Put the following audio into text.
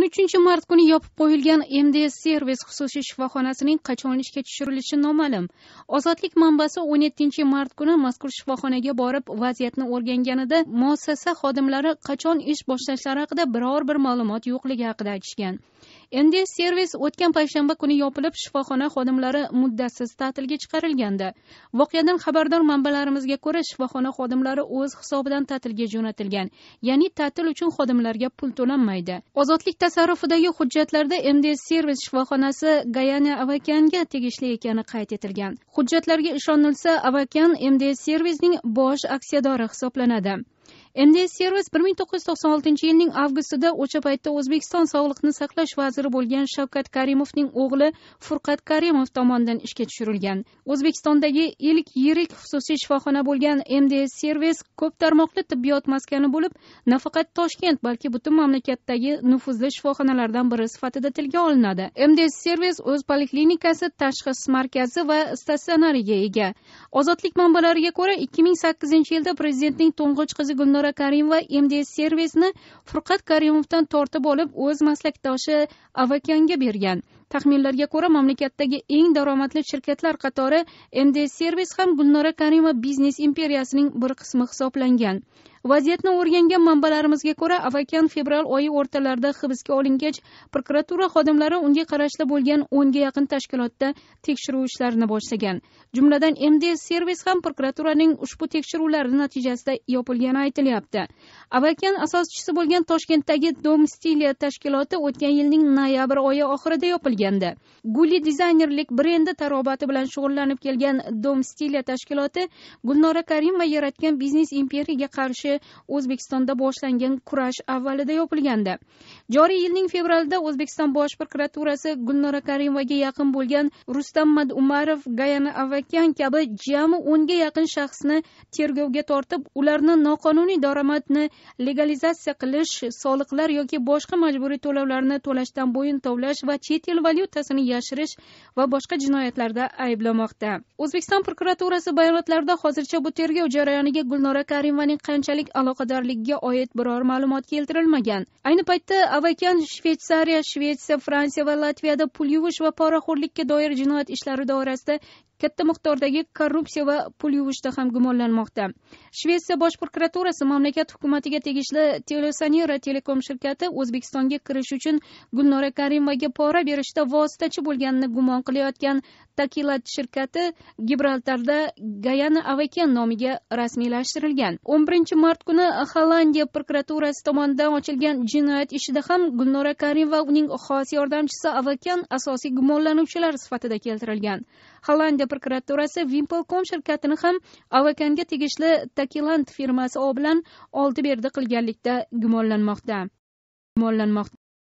o'n uchinchi mart kuni yopib qo'yilgan mds servis xususiy shifoxonasining qachon ishga tushirilishi noma'lum ozodlik manbasi o'n yettinchi mart kuni mazkur shifoxonaga borib vaziyatni o'rganganida muassasa xodimlari qachon ish boshlashlari haqida biror bir ma'lumot yo'qligi haqida aytishgan mds servis o'tgan payshanba kuni yopilib shifoxona xodimlari muddatsiz ta'tilga chiqarilgandi voqeadan xabardor manbalarimizga ko'ra shifoxona xodimlari o'z hisobidan ta'tilga jo'natilgan ya'ni ta'til uchun xodimlarga pul to'lanmaydi ozodlik tasarrufidagi hujjatlarda md servis shifoxonasi gayana avakanga tegishli ekani qayd etilgan hujjatlarga ishonilsa avakan md servisning bosh aksiyadori hisoblanadi mds servis bir ming to'qqiz yuz to'qson oltinchi yilning avgustida o'sha paytda o'zbekiston sog'liqni saqlash vaziri bo'lgan shavkat karimovning o'g'li furqat karimov tomonidan ishga tushirilgan o'zbekistondagi ilk yirik xususiy shifoxona bo'lgan mds servis ko'p tarmoqli tibbiyot maskani bo'lib nafaqat toshkent balki butun mamlakatdagi nufuzli shifoxonalardan biri sifatida tilga olinadi mds servis o'z poliklinikasi tashxis markazi va statsionariga ega ozodlik manbalariga ko'ra ikki ming sakkizinchi yilda prezidentning to'ng'ich qizi gulnor gulnora karimova mds servisni furqat karimovdan tortib olib o'z maslakdoshi avakanga bergan taxminlarga ko'ra mamlakatdagi eng daromadli shirkatlar qatori md servis ham gulnora karimova biznes imperiyasining bir qismi hisoblangan vaziyatni o'rgangan manbalarimizga ko'ra avakan fevral oyi o'rtalarida hibsga olingach prokuratura xodimlari unga qarashli bo'lgan o'nga yaqin tashkilotda tekshiruv ishlarini boshlagan jumladan md servis ham prokuraturaning ushbu tekshiruvlari natijasida yopilgani aytilyapti avakan asoschisi bo'lgan toshkentdagi dom stilia tashkiloti o'tgan yilning noyabr oyi oxirida yopilgan qilgandi gulli dizaynerlik brendi tarobati bilan shug'ullanib kelgan dom stilya tashkiloti gulnora karimova yaratgan biznes imperiyaga qarshi o'zbekistonda boshlangan kurash avvalida yopilgandi joriy yilning fevralida o'zbekiston bosh prokuraturasi gulnora karimovaga yaqin bo'lgan rustam madumarov gayana avakyan kabi jami o'nga yaqin shaxsni tergovga tortib ularni noqonuniy daromadni legalizatsiya qilish soliqlar yoki boshqa majburiy to'lovlarni to'lashdan bo'yin tovlash va chet el valyutasini yashirish va boshqa jinoyatlarda ayblamoqda o'zbekiston prokuraturasi bayonotlarida hozircha bu tergov jarayoniga gulnora karimovaning qanchalik aloqadorligiga oid biror ma'lumot keltirilmagan ayni paytda avakan shvetsariya shvetsiya fransiya va latviyada pul yuvish va poraxo'rlikka doir jinoyat ishlari doirasida katta miqdordagi korrupsiya va pul yuvishda ham gumonlanmoqda shvetsiya bosh prokuraturasi mamlakat hukumatiga tegishli telesanera telekom shirkati o'zbekistonga kirish uchun gulnora karimovaga pora berishda vositachi bo'lganini gumon qilayotgan takilat shirkati gibraltarda gayana avaken nomiga rasmiylashtirilgan o'n birinchi mart kuni xollandiya prokuraturasi tomonidan ochilgan jinoyat ishida ham gulnora karimova uning xos yordamchisi avaken asosiy gumonlanuvchilar sifatida keltirilgan xollandiya prokuraturasi vimpelcom shirkatini ham avakanga tegishli takilant firmasi bilan olti berdi qilganlikda gumonlanmoqda gumonlanmoqda